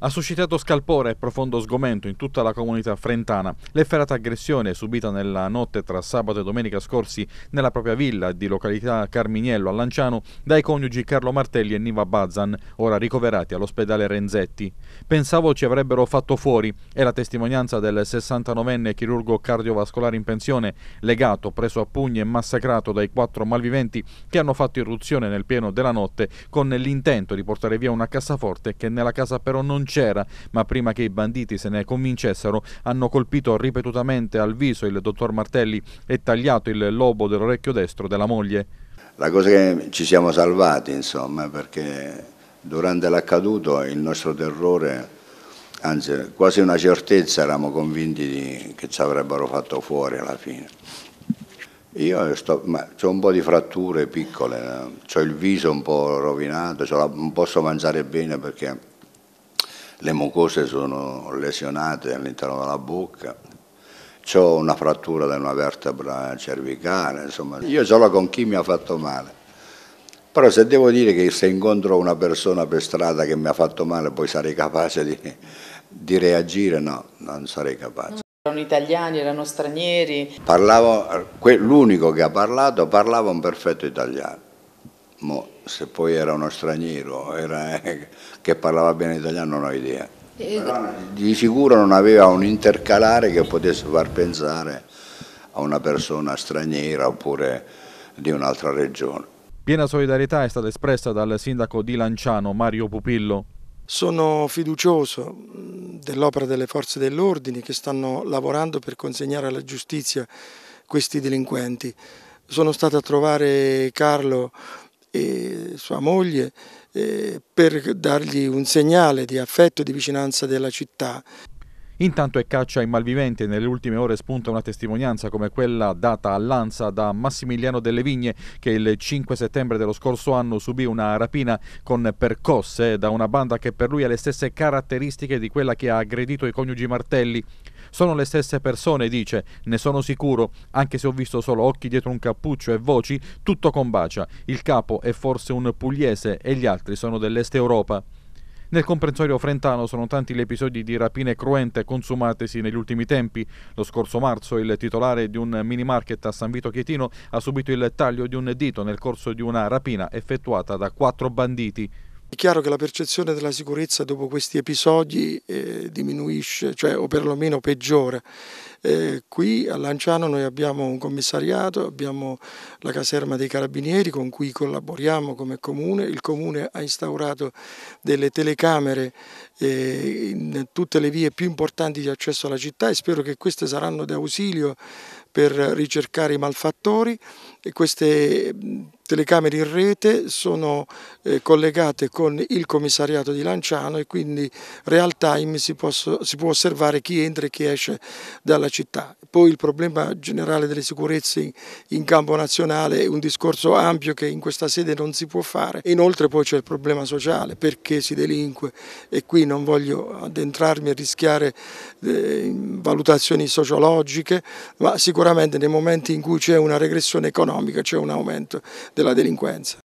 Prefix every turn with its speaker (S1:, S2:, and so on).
S1: ha suscitato scalpore e profondo sgomento in tutta la comunità frentana. L'efferata aggressione subita nella notte tra sabato e domenica scorsi nella propria villa di località Carminiello a Lanciano dai coniugi Carlo Martelli e Niva Bazan, ora ricoverati all'ospedale Renzetti. Pensavo ci avrebbero fatto fuori è la testimonianza del 69enne chirurgo cardiovascolare in pensione, legato, preso a pugni e massacrato dai quattro malviventi che hanno fatto irruzione nel pieno della notte con l'intento di portare via una cassaforte che nella casa però non c'era, ma prima che i banditi se ne convincessero hanno colpito ripetutamente al viso il dottor Martelli e tagliato il lobo dell'orecchio destro della moglie. La
S2: cosa che ci siamo salvati, insomma, perché durante l'accaduto il nostro terrore, anzi quasi una certezza, eravamo convinti di, che ci avrebbero fatto fuori alla fine. Io sto, ho un po' di fratture piccole, ho il viso un po' rovinato, la, non posso mangiare bene perché le mucose sono lesionate all'interno della bocca, ho una frattura di una vertebra cervicale, insomma, io l'ho con chi mi ha fatto male. Però se devo dire che se incontro una persona per strada che mi ha fatto male poi sarei capace di, di reagire, no, non sarei capace.
S1: Erano italiani, erano stranieri.
S2: L'unico che ha parlato parlava un perfetto italiano Mo, se poi era uno straniero era, eh, che parlava bene italiano non ho idea. Eh, Però di sicuro non aveva un intercalare che potesse far pensare a una persona straniera oppure di un'altra regione.
S1: Piena solidarietà è stata espressa dal sindaco di Lanciano, Mario Pupillo. Sono
S3: fiducioso mm, dell'opera delle forze dell'ordine che stanno lavorando per consegnare alla giustizia questi delinquenti. Sono stato a trovare Carlo e sua moglie eh, per dargli un segnale di
S1: affetto e di vicinanza della città. Intanto è caccia ai malviventi e nelle ultime ore spunta una testimonianza come quella data all'Ansa da Massimiliano delle Vigne che il 5 settembre dello scorso anno subì una rapina con percosse da una banda che per lui ha le stesse caratteristiche di quella che ha aggredito i coniugi Martelli. Sono le stesse persone, dice, ne sono sicuro, anche se ho visto solo occhi dietro un cappuccio e voci, tutto combacia. Il capo è forse un pugliese e gli altri sono dell'est Europa. Nel comprensorio frentano sono tanti gli episodi di rapine cruente consumatesi negli ultimi tempi. Lo scorso marzo il titolare di un mini market a San Vito Chietino ha subito il taglio di un dito nel corso di una rapina effettuata da quattro banditi.
S3: È chiaro che la percezione della sicurezza dopo questi episodi eh, diminuisce, cioè, o perlomeno peggiora. Eh, qui a Lanciano noi abbiamo un commissariato, abbiamo la caserma dei carabinieri con cui collaboriamo come comune, il comune ha instaurato delle telecamere eh, in tutte le vie più importanti di accesso alla città e spero che queste saranno d'ausilio per ricercare i malfattori e queste telecamere in rete sono eh, collegate con il commissariato di Lanciano e quindi real time si, posso, si, può osservare chi entra e chi esce dalla città. Poi il problema generale delle sicurezze in, in campo nazionale è un discorso ampio che in questa sede non si può fare. Inoltre poi c'è il problema sociale, perché si delinque e qui non voglio addentrarmi e rischiare eh, valutazioni sociologiche, ma sicuramente nei momenti in cui c'è una regressione economica c'è un aumento della delinquenza.